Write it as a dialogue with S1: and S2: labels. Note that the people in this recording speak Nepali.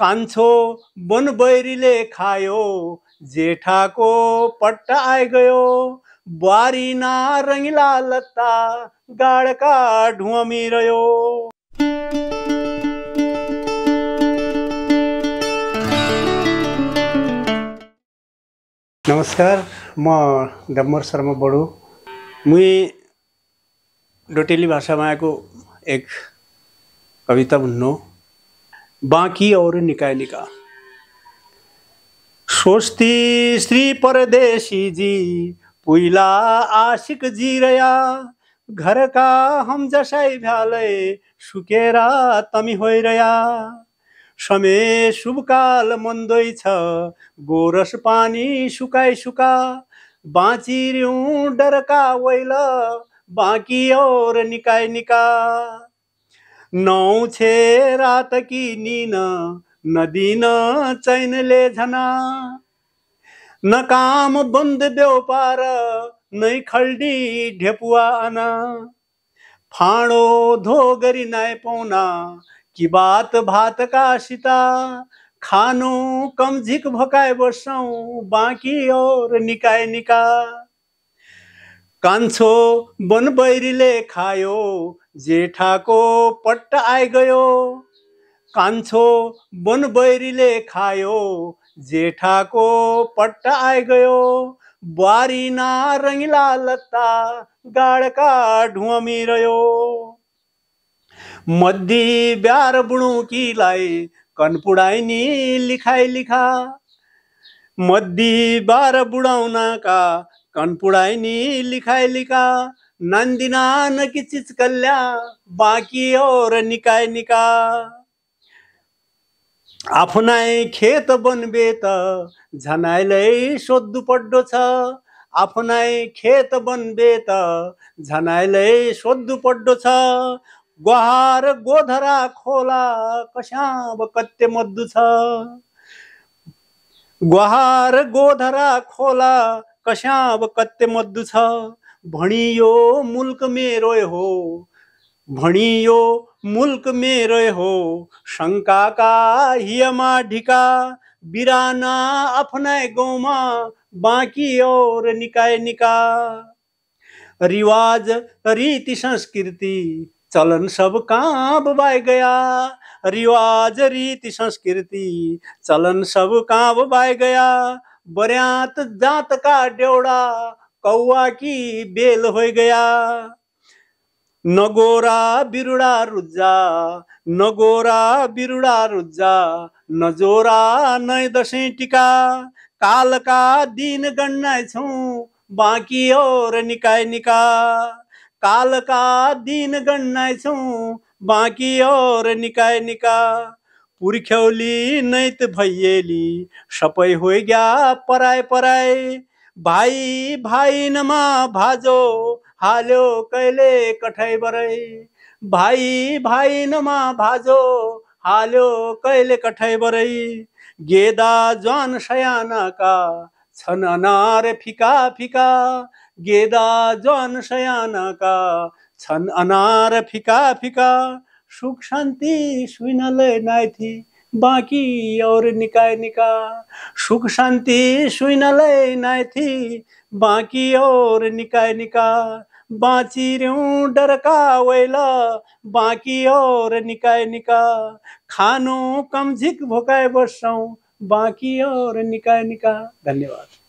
S1: कान्छो बनबैरीले खायो जेठाको पट्टा आइगयो बुहारीना रङ्गिला लत्ता गाडका ढुवामी रह्यो नमस्कार म डम्बर शर्मा बडु मुई डोटेली भाषामा आएको एक कविता भन्नु बाँकी और निकाय निका स्वस्ति श्री परदेशी जी पुइला आशिक जी रया घरका हम जसै भ्यालै सुकेर तमी रया, समय शुभकाल मन्दै छ गोरस पानी सुकाइ सुका बाँचिरहँ डरका वैल बाँकी और निकाय निका नौ छे रात की नीन नदीन चैनले झना न काम बंद व्यापार नै खल्डी ढेपुआ आना फाणो धोगरी नाय पौना कि बात भात का सिता खानु कमझिक भकाय बस्छौ बाकी और निकाय निका कान्छो बनबैरीले खायो जेठाको पट्ट आइगयो कान्छो बनबैरीले खायो जेठाको पट्ट आइगयो बारीना नारङ्गिला लत्ता गाडका रह्यो मद्दी ब्यार बुणुकीलाई कनपुडाइनी लिखाइ लिखा मद्दी बार बुढाउनका कणपुडायनी लिखायलिका नंदिना नकी कल्या बाकी और निकाय निका आफ्नै खेत बनबे त झनाइलै सोध्नु पड्डो छ आफ्नै खेत बनबे त झनाइलै सोध्नु पड्डो छ गहार गोधरा खोला कस्याब कत्ते मद्दु छ गहार गोधरा खोला कशाव कत्यमद्दु छ भनियो मुल्क मेरो हो भनियो मुल्क मेरो हो शंका का हियमा ढिका बिराना आफ्नै गाउँमा बाकी और निकाय निका रिवाज रीति संस्कृति चलन सब कांप बाय गया रिवाज रीति संस्कृति चलन सब कांप बाय गया बऱ्यात जात का डेवडा कौवा की बेल होय गया नगोरा बिरुडा रुज्जा नगोरा बिरुडा रुज्जा नजोरा नै दसैँ टिका कालका दिन गन्ना छु बाँकी ओर निकाय निका कालका दिन गन्ना छु बाँकी और निकाय निका पुर्ख्यौली नैत भैएली सबै होइ ग्या पराय पराय भाइ भाइ नमा भाजो हाल्यो कहिले बरै भाइ भाइ नमा भाजो हाल्यो कहिले बरै गेदा ज्वान सयानाका छन अनार फिका फिका गेदा ज्वान सयानाका छन अनार फिका फिका सुख शांति सुनलय नाय थी बाकी और निकाय निका सुख शांति सुनलय नाय थी बाकी और निकाय निका बाँची रहूँ डर का वेला बाँकी और निकाय निका खानु कम झिक भोकाय बस्छौँ बाँकी और निकाय निका धन्यवाद